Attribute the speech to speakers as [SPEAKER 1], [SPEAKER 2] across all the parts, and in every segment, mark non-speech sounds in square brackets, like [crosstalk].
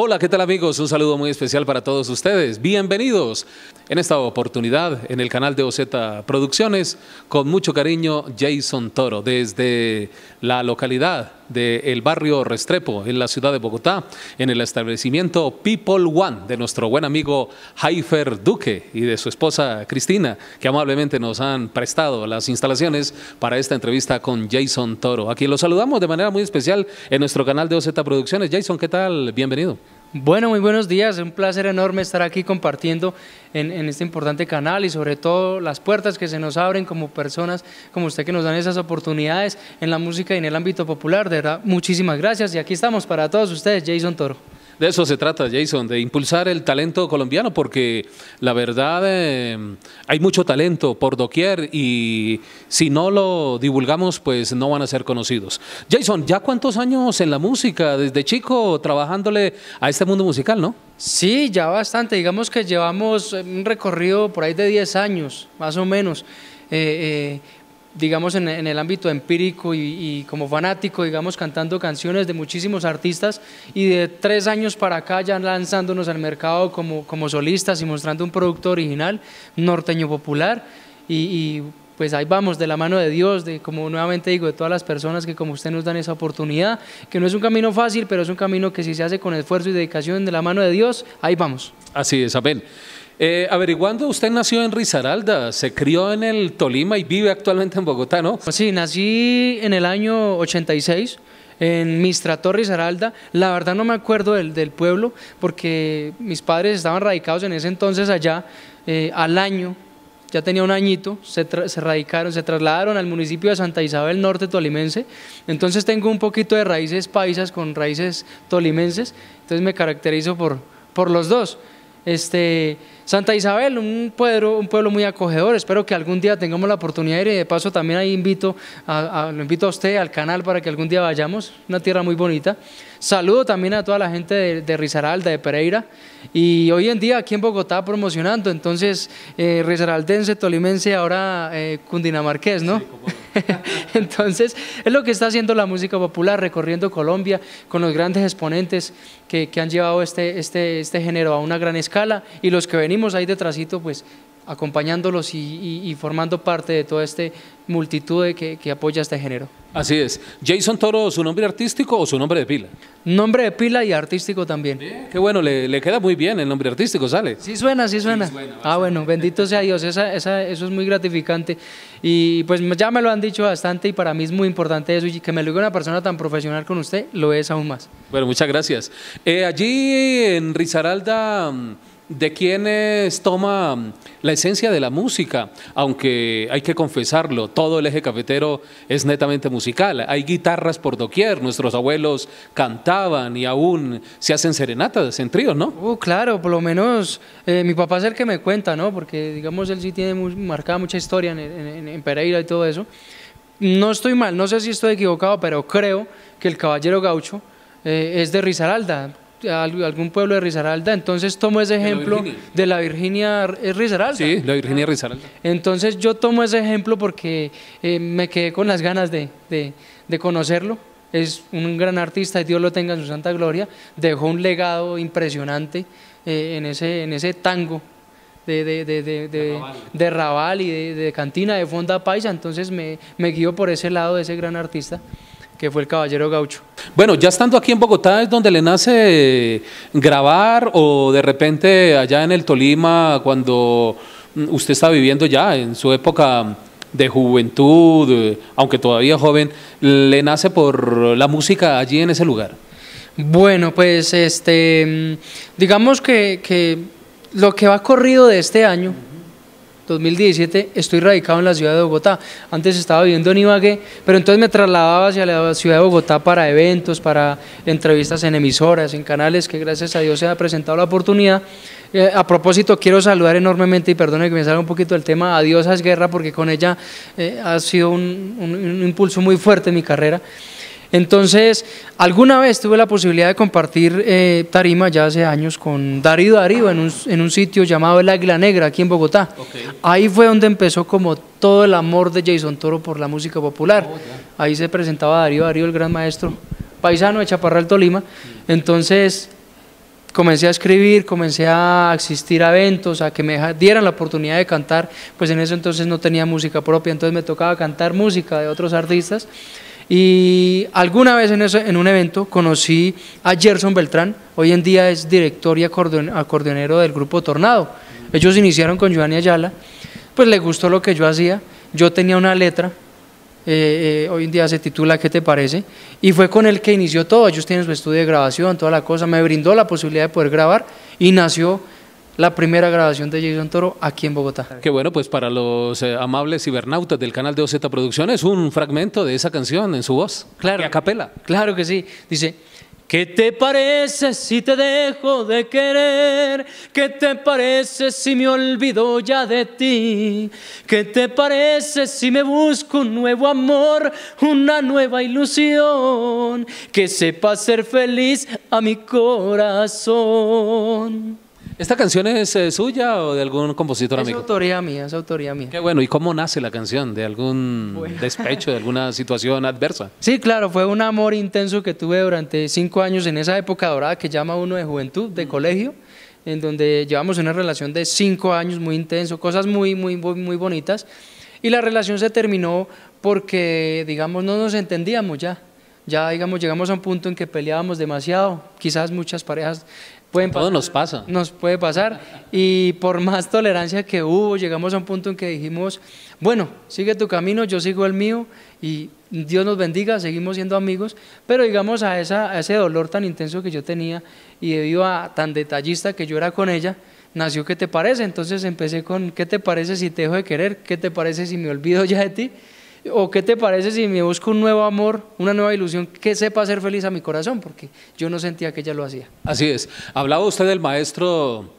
[SPEAKER 1] Hola, ¿qué tal amigos? Un saludo muy especial para todos ustedes. Bienvenidos en esta oportunidad en el canal de OZ Producciones. Con mucho cariño, Jason Toro, desde la localidad del el barrio Restrepo, en la ciudad de Bogotá, en el establecimiento People One de nuestro buen amigo Jaifer Duque y de su esposa Cristina, que amablemente nos han prestado las instalaciones para esta entrevista con Jason Toro, a quien lo saludamos de manera muy especial en nuestro canal de OZ Producciones. Jason, ¿qué tal? Bienvenido. Bueno, muy buenos días. Un placer enorme estar aquí compartiendo en, en, este importante canal
[SPEAKER 2] y sobre todo las puertas que se nos abren como personas como usted que nos dan esas oportunidades en la música y en el ámbito popular. De verdad, muchísimas gracias. Y aquí estamos para todos ustedes, Jason Toro.
[SPEAKER 1] De eso se trata, Jason, de impulsar el talento colombiano, porque la verdad eh, hay mucho talento por doquier y si no lo divulgamos, pues no van a ser conocidos. Jason, ¿ya cuántos años en la música, desde chico, trabajándole a este mundo musical, no? Sí, ya bastante. Digamos que llevamos un recorrido por ahí de
[SPEAKER 2] 10 años, más o menos. Eh, eh, digamos, en, el ámbito empírico y, como fanático, digamos, cantando canciones de muchísimos artistas y de tres años para acá ya lanzándonos al mercado como, como solistas y mostrando un producto original, norteño popular y, pues ahí vamos, de la mano de Dios, de como nuevamente digo, de todas las personas que como usted nos dan esa oportunidad, que no es un camino fácil, pero es un camino que si se hace con esfuerzo y dedicación de la mano de Dios, ahí vamos.
[SPEAKER 1] Así es, Abel. Eh, averiguando, usted nació en Risaralda, se crió en el Tolima y vive actualmente en Bogotá, ¿no? Sí, nací en
[SPEAKER 2] el año 86 en Mistrator Risaralda. La verdad no me acuerdo del, pueblo porque mis padres estaban radicados en ese entonces allá eh, al año. Ya tenía un añito, se, radicaron, se trasladaron al municipio de Santa Isabel Norte Tolimense. Entonces tengo un poquito de raíces paisas con raíces tolimenses. Entonces me caracterizo por, por los dos. Este, Santa Isabel, un pueblo, un pueblo muy acogedor. Espero que algún día tengamos la oportunidad de ir y de paso también ahí invito a, lo invito a usted al canal para que algún día vayamos. Una tierra muy bonita. Saludo también a toda la gente de, Risaralda, de Pereira. Y hoy en día aquí en Bogotá promocionando. Entonces, eh, Risaraldense, Tolimense, ahora eh, Cundinamarqués, ¿no? [laughs] Entonces, es lo que está haciendo la música popular, recorriendo Colombia con los grandes exponentes que, han llevado este, este, este género a una gran escala y los que venimos ahí detrásito, pues acompañándolos y, formando parte de toda esta multitud que, apoya este género.
[SPEAKER 1] Así es. Jason Toro, ¿su nombre artístico o su nombre de pila?
[SPEAKER 2] Nombre de pila y artístico también.
[SPEAKER 1] qué bueno, le, queda muy bien el nombre artístico, ¿sale? Sí
[SPEAKER 2] suena, sí suena. ah, bueno, bendito sea Dios, eso es muy gratificante. Y pues ya me lo han dicho bastante y para mí es muy importante eso y que me lo diga una persona tan profesional como usted, lo es aún más.
[SPEAKER 1] Bueno, muchas gracias. Eh, allí en Risaralda... Mm, de quienes toma mm, la esencia de la música, aunque hay que confesarlo, todo el eje cafetero es netamente musical. Hay guitarras por doquier, nuestros abuelos cantaban y aún se hacen serenatas en tríos, ¿no?
[SPEAKER 2] Uh, claro, por lo menos eh, mi papá es el que me cuenta, ¿no? Porque digamos él sí tiene marcada mucha historia en, Pereira y todo eso. No estoy mal, no sé si estoy equivocado, pero creo que el caballero gaucho eh, es de Risaralda, algún pueblo de Risaralda, entonces tomo ese ejemplo de la Virginia, Risaralda. Sí, la Virginia Risaralda. Entonces yo tomo ese ejemplo porque eh, me quedé con las ganas de, de, conocerlo. Es un gran artista, y Dios lo tenga en su santa gloria. Dejó un legado impresionante eh, en, ese, en ese tango de, de, de, Raval y de, Cantina, de Fonda Paisa, entonces me, me guío por ese lado de ese gran artista que fue el Caballero Gaucho.
[SPEAKER 1] Bueno, ya estando aquí en Bogotá es donde le nace grabar o de repente allá en el Tolima cuando mm, usted está viviendo ya en su época de juventud, aunque todavía joven, le nace por la música allí en ese lugar.
[SPEAKER 2] Bueno, pues este, mm, digamos que, lo que va corrido de este año 2017 estoy radicado en la ciudad de Bogotá. Antes estaba viviendo en Ibagué, pero entonces me trasladaba hacia la ciudad de Bogotá para eventos, para entrevistas en emisoras, en canales, que gracias a Dios se ha presentado la oportunidad. Eh, a propósito, quiero saludar enormemente y perdone que me salga un poquito del tema a Diosas Guerra, porque con ella eh, ha sido un impulso muy fuerte en mi carrera. Entonces, alguna vez tuve la posibilidad de compartir eh, tarima ya hace años con Darío Darío en un, sitio llamado El Águila Negra aquí en Bogotá. Ahí fue donde empezó como todo el amor de Jason Toro por la música popular. Oh, Ahí se presentaba Darío Darío, el gran maestro paisano de Chaparral, Tolima. Entonces, comencé a escribir, comencé a asistir a eventos, a que me dieran la oportunidad de cantar, pues en ese entonces no tenía música propia, entonces me tocaba cantar música de otros artistas y alguna vez en, un evento conocí a Gerson Beltrán, hoy en día es director y acordeonero del grupo Tornado. Ellos iniciaron con Giovanni Ayala, pues le gustó lo que yo hacía, yo tenía una letra, eh, eh, hoy en día se titula ¿Qué te parece? Y fue con él que inició todo, ellos tienen su estudio de grabación, toda la cosa, me brindó la posibilidad de poder grabar y nació la primera grabación de Jason Toro aquí en Bogotá.
[SPEAKER 1] Qué bueno, pues para los eh, amables cibernautas del canal de OZ Producciones, un fragmento de esa canción en su voz. Claro. a capela. Claro que sí. Dice. ¿Qué te parece si te
[SPEAKER 2] dejo de querer? ¿Qué te parece si me olvido ya de ti? ¿Qué te parece si me busco un nuevo amor, una nueva ilusión que sepa ser feliz a mi
[SPEAKER 1] corazón? ¿Esta canción es eh, suya o de algún compositor amigo? Es
[SPEAKER 2] autoría mía, es autoría mía. Qué
[SPEAKER 1] bueno, ¿y cómo nace la canción? ¿De algún despecho, de alguna situación adversa? [laughs]
[SPEAKER 2] Sí, claro, fue un amor intenso que tuve durante cinco años en esa época dorada que llama uno de juventud, de mm. colegio, en donde llevamos una relación de cinco años muy intenso, cosas muy, muy, muy, muy bonitas. Y la relación se terminó porque, digamos, no nos entendíamos ya ya digamos llegamos a un punto en que peleábamos demasiado, quizás muchas parejas pueden Todo nos pasa. Nos puede pasar. Y por [laughs] más tolerancia que hubo, llegamos a un punto en que dijimos, bueno, sigue tu camino, yo sigo el mío y Dios nos bendiga, seguimos siendo amigos, pero digamos a, esa, a ese dolor tan intenso que yo tenía y debido a tan detallista que yo era con ella, nació ¿qué te parece? Entonces empecé con ¿qué te parece si te dejo de querer? ¿Qué te parece si me olvido ya de ti? ¿O qué te parece si me busco un nuevo amor, una nueva ilusión que sepa hacer feliz a mi corazón? Porque yo no sentía que ella lo hacía.
[SPEAKER 1] Así es. Hablaba usted del maestro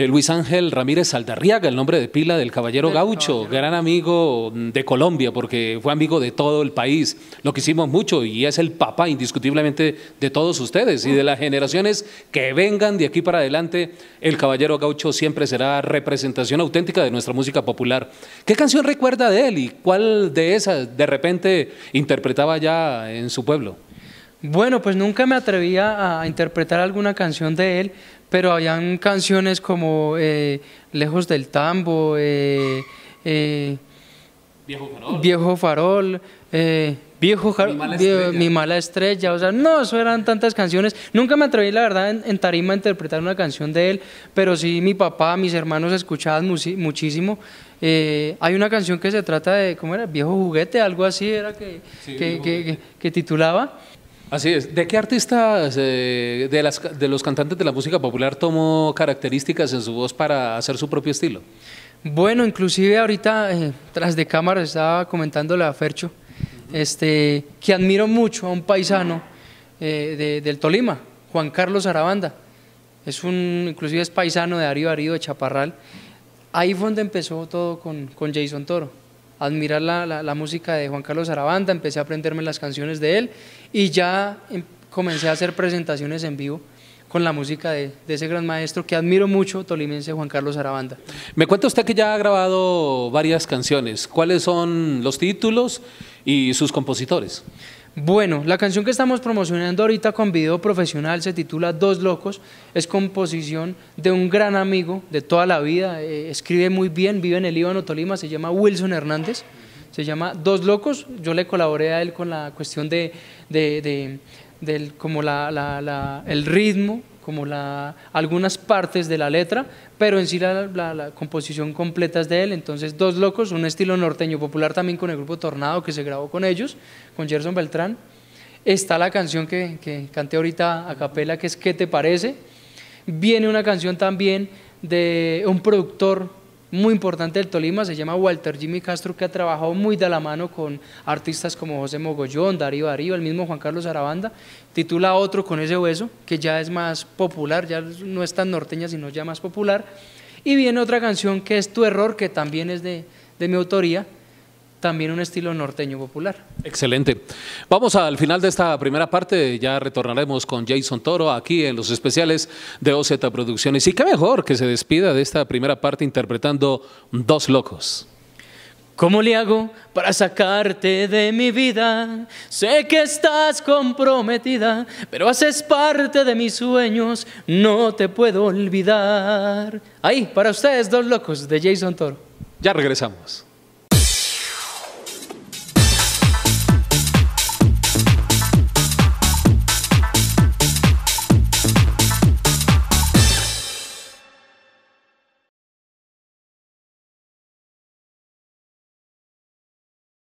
[SPEAKER 1] eh, Luis Ángel Ramírez Saldarriaga, el nombre de pila del caballero gaucho, gran amigo de Colombia, porque fue amigo de todo el país. Lo que hicimos mucho y es el papá indiscutiblemente de todos ustedes y de las generaciones que vengan de aquí para adelante. El caballero gaucho siempre será representación auténtica de nuestra música popular. ¿Qué canción recuerda de él y cuál de esas de repente interpretaba ya en su pueblo?
[SPEAKER 2] Bueno, pues nunca me atrevía a interpretar alguna canción de él, pero habían canciones como eh, Lejos del Tambo, eh, eh, Viejo Farol, Viejo Farol mi, mala estrella, o sea, no, eso eran tantas canciones. Nunca me atreví, la verdad, en, tarima a interpretar una canción de él, pero sí mi papá, mis hermanos escuchaban muchísimo. hay una canción que se trata de, ¿cómo era? Viejo juguete, algo así era que, que,
[SPEAKER 1] que, que titulaba. Así es. ¿De qué artistas eh, de, los cantantes de la música popular tomó características en su voz para hacer su propio estilo? Bueno,
[SPEAKER 2] inclusive ahorita eh, tras de cámara estaba comentándole a Fercho este, que admiro mucho a un paisano eh, del Tolima, Juan Carlos Arabanda. Es un, inclusive es paisano de Arivo Arido de Chaparral. Ahí fue donde empezó todo con Jason Toro admirar la, música de Juan Carlos Arabanda, empecé a aprenderme las canciones de él y ya em, comencé a hacer presentaciones en vivo con la música de, ese gran maestro que admiro mucho, tolimense Juan Carlos Arabanda.
[SPEAKER 1] Me cuenta usted que ya ha grabado varias canciones. ¿Cuáles son los títulos y sus compositores?
[SPEAKER 2] Bueno, la canción que estamos promocionando ahorita con video profesional se titula Dos Locos, es composición de un gran amigo de toda la vida, eh, escribe muy bien, vive en el Líbano, Tolima, se llama Wilson Hernández, se llama Dos Locos, yo le colaboré a él con la cuestión de, del, como el ritmo, como la, algunas partes de la letra, pero en sí la, composición completa es de él. Entonces, Dos Locos, un estilo norteño popular también con el grupo Tornado que se grabó con ellos, con Gerson Beltrán. Está la canción que, que canté ahorita a capela, que es ¿Qué te parece? Viene una canción también de un productor muy importante del Tolima, se llama Walter Jimmy Castro, que ha trabajado muy de la mano con artistas como José Mogollón, Darío Darío, el mismo Juan Carlos Arabanda, titula otro con ese hueso, que ya es más popular, ya no es tan norteña, sino ya más popular, y viene otra canción que es Tu Error, que también es de, de mi autoría, también un estilo norteño popular.
[SPEAKER 1] Excelente. Vamos al final de esta primera parte, ya retornaremos con Jason Toro aquí en los especiales de OZ Producciones. Y qué mejor que se despida de esta primera parte interpretando Dos Locos. ¿Cómo le hago para sacarte de mi vida?
[SPEAKER 2] Sé que estás comprometida, pero haces parte de mis sueños, no te puedo olvidar. Ahí, para ustedes, Dos Locos, de Jason Toro.
[SPEAKER 1] Ya regresamos.